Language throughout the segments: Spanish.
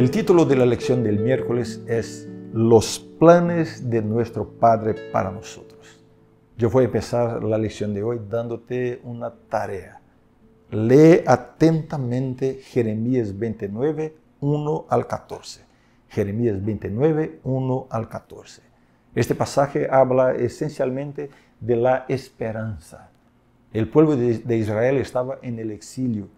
El título de la lección del miércoles es Los planes de nuestro Padre para nosotros. Yo voy a empezar la lección de hoy dándote una tarea. Lee atentamente Jeremías 29, 1 al 14. Jeremías 29, 1 al 14. Este pasaje habla esencialmente de la esperanza. El pueblo de Israel estaba en el exilio,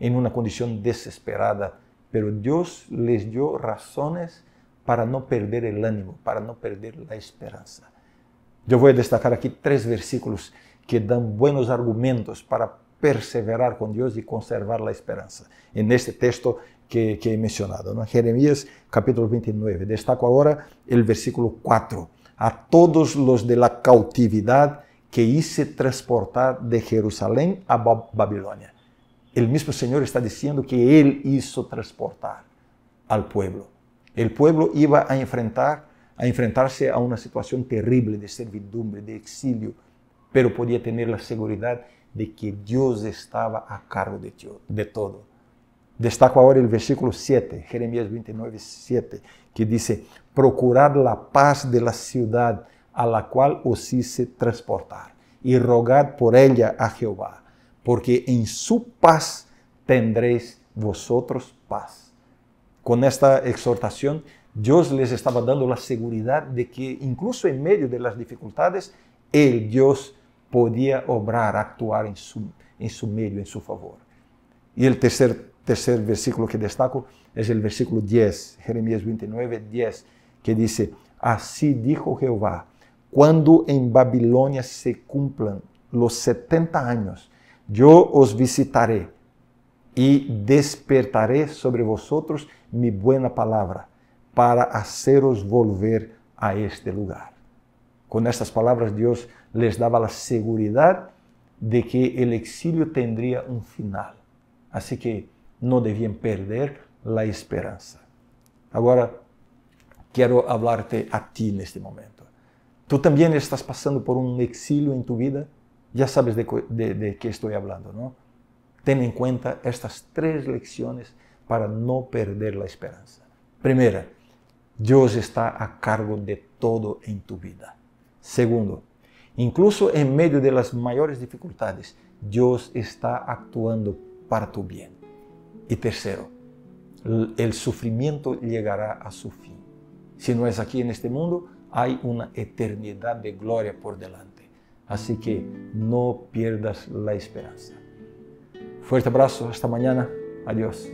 en una condición desesperada pero Dios les dio razones para no perder el ánimo, para no perder la esperanza. Yo voy a destacar aquí tres versículos que dan buenos argumentos para perseverar con Dios y conservar la esperanza. En este texto que, he mencionado, en Jeremías capítulo 29. Destaco ahora el versículo 4. A todos los de la cautividad que hice transportar de Jerusalén a Babilonia el mismo Señor está diciendo que Él hizo transportar al pueblo. El pueblo iba a, enfrentar, a enfrentarse a una situación terrible de servidumbre, de exilio, pero podía tener la seguridad de que Dios estaba a cargo de, de todo. Destaco ahora el versículo 7, Jeremías 29, 7, que dice, procurad la paz de la ciudad a la cual os hice transportar y rogad por ella a Jehová porque en su paz tendréis vosotros paz. Con esta exhortación, Dios les estaba dando la seguridad de que incluso en medio de las dificultades, el Dios podía obrar, actuar en su, en su medio, en su favor. Y el tercer, tercer versículo que destaco es el versículo 10, Jeremías 29, 10, que dice, así dijo Jehová, cuando en Babilonia se cumplan los 70 años Eu os visitaré e despertaré sobre vosotros mi buena palavra para haceros volver a este lugar. Com estas palavras, Deus les dava a segurança de que o exílio tendría um final. Assim que não deviam perder a esperança. Agora, quero hablarte a ti neste momento. Tu também estás passando por um exílio em tu vida? ya sabes de, qué estoy hablando, ¿no? Ten en cuenta estas tres lecciones para no perder la esperanza. Primera, Dios está a cargo de todo en tu vida. Segundo, incluso en medio de las mayores dificultades, Dios está actuando para tu bien. Y tercero, el sufrimiento llegará a su fin. Si no es aquí en este mundo, hay una eternidad de gloria por delante. Así que no pierdas la esperanza. Fuerte abrazo, hasta mañana. Adiós.